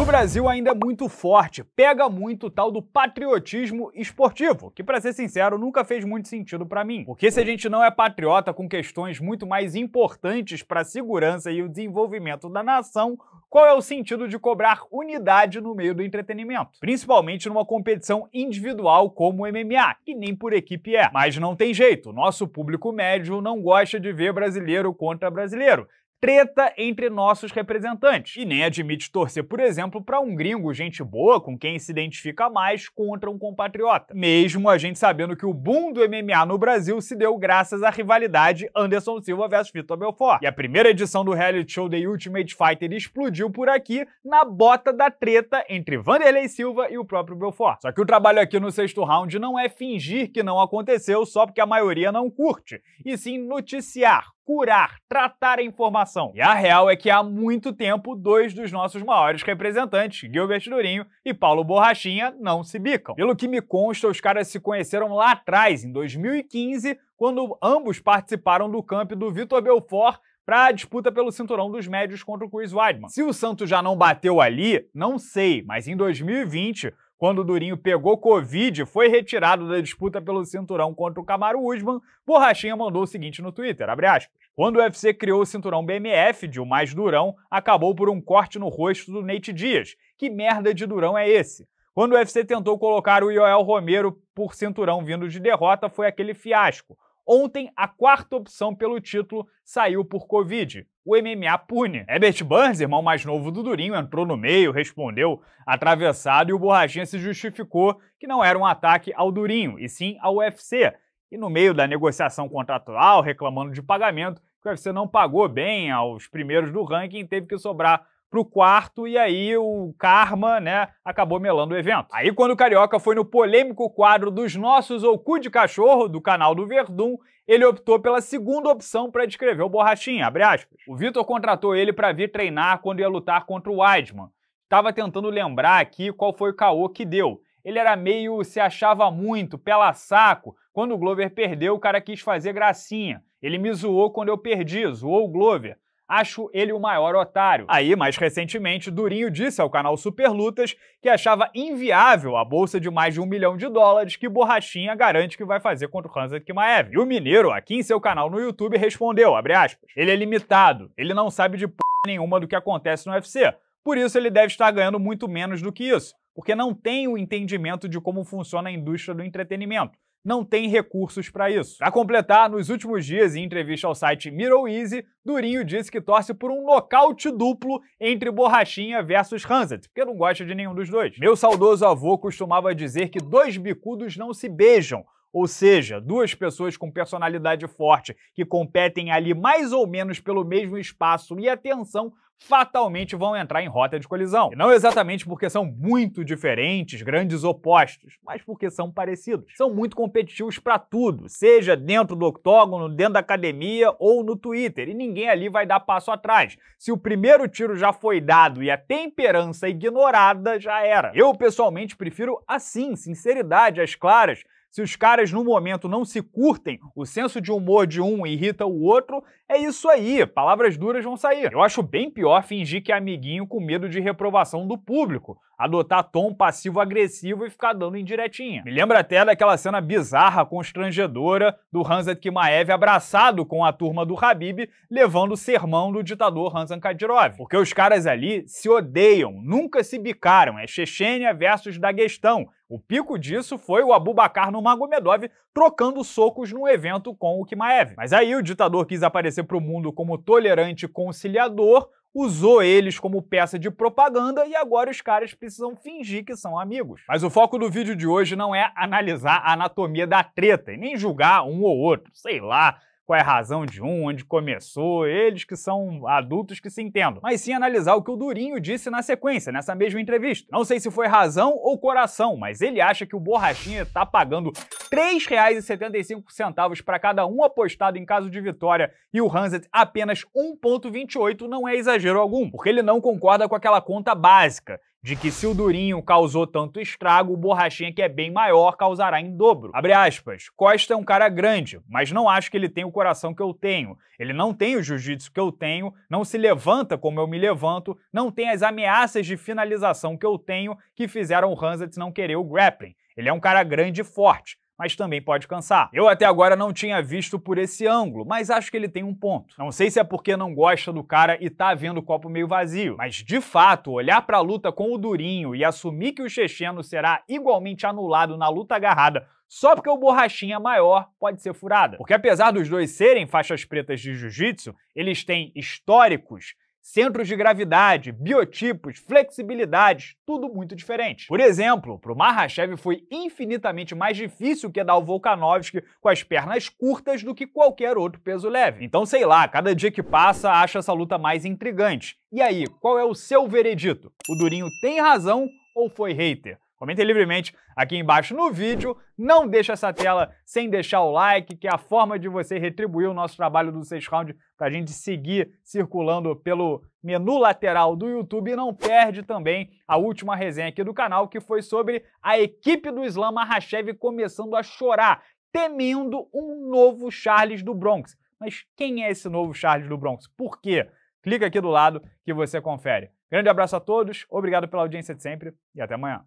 No Brasil ainda é muito forte, pega muito o tal do patriotismo esportivo, que para ser sincero nunca fez muito sentido para mim. Porque se a gente não é patriota com questões muito mais importantes para a segurança e o desenvolvimento da nação, qual é o sentido de cobrar unidade no meio do entretenimento? Principalmente numa competição individual como o MMA, que nem por equipe é. Mas não tem jeito, nosso público médio não gosta de ver brasileiro contra brasileiro treta entre nossos representantes. E nem admite torcer, por exemplo, para um gringo gente boa com quem se identifica mais contra um compatriota. Mesmo a gente sabendo que o boom do MMA no Brasil se deu graças à rivalidade Anderson Silva vs. Vitor Belfort. E a primeira edição do reality show The Ultimate Fighter explodiu por aqui na bota da treta entre Vanderlei Silva e o próprio Belfort. Só que o trabalho aqui no sexto round não é fingir que não aconteceu só porque a maioria não curte, e sim noticiar, curar, tratar a informação. E a real é que há muito tempo dois dos nossos maiores representantes, Gilbert Durinho e Paulo Borrachinha, não se bicam. Pelo que me consta, os caras se conheceram lá atrás, em 2015, quando ambos participaram do camp do Vitor Belfort para a disputa pelo cinturão dos médios contra o Chris Weidman. Se o Santos já não bateu ali, não sei, mas em 2020 quando o Durinho pegou Covid, foi retirado da disputa pelo cinturão contra o Camaro Usman, Borrachinha mandou o seguinte no Twitter, abre aspas. Quando o UFC criou o cinturão BMF de o mais durão, acabou por um corte no rosto do Nate Dias. Que merda de durão é esse? Quando o UFC tentou colocar o Yoel Romero por cinturão vindo de derrota, foi aquele fiasco. Ontem, a quarta opção pelo título saiu por Covid o MMA pune. Herbert Burns, irmão mais novo do Durinho, entrou no meio, respondeu atravessado e o Borrachinha se justificou que não era um ataque ao Durinho, e sim ao UFC. E no meio da negociação contratual, reclamando de pagamento, que o UFC não pagou bem aos primeiros do ranking e teve que sobrar pro quarto e aí o karma, né, acabou melando o evento. Aí quando o Carioca foi no polêmico quadro dos nossos ou cu de cachorro do canal do Verdun, ele optou pela segunda opção para descrever o Borrachinha, abre aspas. O Vitor contratou ele para vir treinar quando ia lutar contra o Weidman. Tava tentando lembrar aqui qual foi o caô que deu. Ele era meio se achava muito, pela saco. Quando o Glover perdeu, o cara quis fazer gracinha. Ele me zoou quando eu perdi, zoou o Glover. Acho ele o maior otário. Aí, mais recentemente, Durinho disse ao canal Superlutas que achava inviável a bolsa de mais de um milhão de dólares que Borrachinha garante que vai fazer contra o Hansa Kimaev. E o Mineiro, aqui em seu canal no YouTube, respondeu, aspas, ele é limitado, ele não sabe de p nenhuma do que acontece no UFC. Por isso ele deve estar ganhando muito menos do que isso, porque não tem o entendimento de como funciona a indústria do entretenimento não tem recursos para isso. Para completar, nos últimos dias, em entrevista ao site Mirror Easy, Durinho disse que torce por um nocaute duplo entre Borrachinha versus Hanset, porque não gosta de nenhum dos dois. Meu saudoso avô costumava dizer que dois bicudos não se beijam, ou seja, duas pessoas com personalidade forte que competem ali mais ou menos pelo mesmo espaço e atenção fatalmente vão entrar em rota de colisão. E não exatamente porque são muito diferentes, grandes opostos, mas porque são parecidos. São muito competitivos para tudo, seja dentro do octógono, dentro da academia ou no Twitter, e ninguém ali vai dar passo atrás. Se o primeiro tiro já foi dado e a temperança ignorada, já era. Eu pessoalmente prefiro assim, sinceridade às claras, se os caras no momento não se curtem, o senso de humor de um irrita o outro, é isso aí, palavras duras vão sair. Eu acho bem pior fingir que é amiguinho com medo de reprovação do público, adotar tom passivo-agressivo e ficar dando indiretinha. Me lembra até daquela cena bizarra, constrangedora, do Hanzat Kimaev abraçado com a turma do Habib, levando o sermão do ditador Hansan Kadyrov. Porque os caras ali se odeiam, nunca se bicaram, é Chechênia versus Daguestão, o pico disso foi o Abubakar no Magomedov trocando socos num evento com o Kimaev. Mas aí o ditador quis aparecer aparecer para o mundo como tolerante e conciliador, usou eles como peça de propaganda e agora os caras precisam fingir que são amigos. Mas o foco do vídeo de hoje não é analisar a anatomia da treta e nem julgar um ou outro, sei lá. Qual é a razão de um, onde começou, eles que são adultos que se entendam. Mas sim analisar o que o Durinho disse na sequência, nessa mesma entrevista. Não sei se foi razão ou coração, mas ele acha que o Borrachinha tá pagando R$ 3,75 para cada um apostado em caso de vitória e o Hanset apenas 1,28 não é exagero algum, porque ele não concorda com aquela conta básica de que se o Durinho causou tanto estrago, o Borrachinha, que é bem maior, causará em dobro. Abre aspas. Costa é um cara grande, mas não acho que ele tem o coração que eu tenho. Ele não tem o jiu-jitsu que eu tenho, não se levanta como eu me levanto, não tem as ameaças de finalização que eu tenho que fizeram o Hanset não querer o grappling. Ele é um cara grande e forte mas também pode cansar. Eu até agora não tinha visto por esse ângulo, mas acho que ele tem um ponto. Não sei se é porque não gosta do cara e tá vendo o copo meio vazio, mas de fato, olhar pra luta com o Durinho e assumir que o checheno será igualmente anulado na luta agarrada só porque o borrachinha maior pode ser furada. Porque apesar dos dois serem faixas pretas de jiu-jitsu, eles têm históricos centros de gravidade, biotipos, flexibilidades, tudo muito diferente. Por exemplo, para o Mahashev foi infinitamente mais difícil que dar o Volkanovski com as pernas curtas do que qualquer outro peso leve. Então, sei lá, cada dia que passa acha essa luta mais intrigante. E aí, qual é o seu veredito? O Durinho tem razão ou foi hater? Comentem livremente aqui embaixo no vídeo. Não deixe essa tela sem deixar o like, que é a forma de você retribuir o nosso trabalho do 6 Round para a gente seguir circulando pelo menu lateral do YouTube. E não perde também a última resenha aqui do canal, que foi sobre a equipe do Islam Mahashev começando a chorar, temendo um novo Charles do Bronx. Mas quem é esse novo Charles do Bronx? Por quê? Clica aqui do lado que você confere. Grande abraço a todos, obrigado pela audiência de sempre e até amanhã.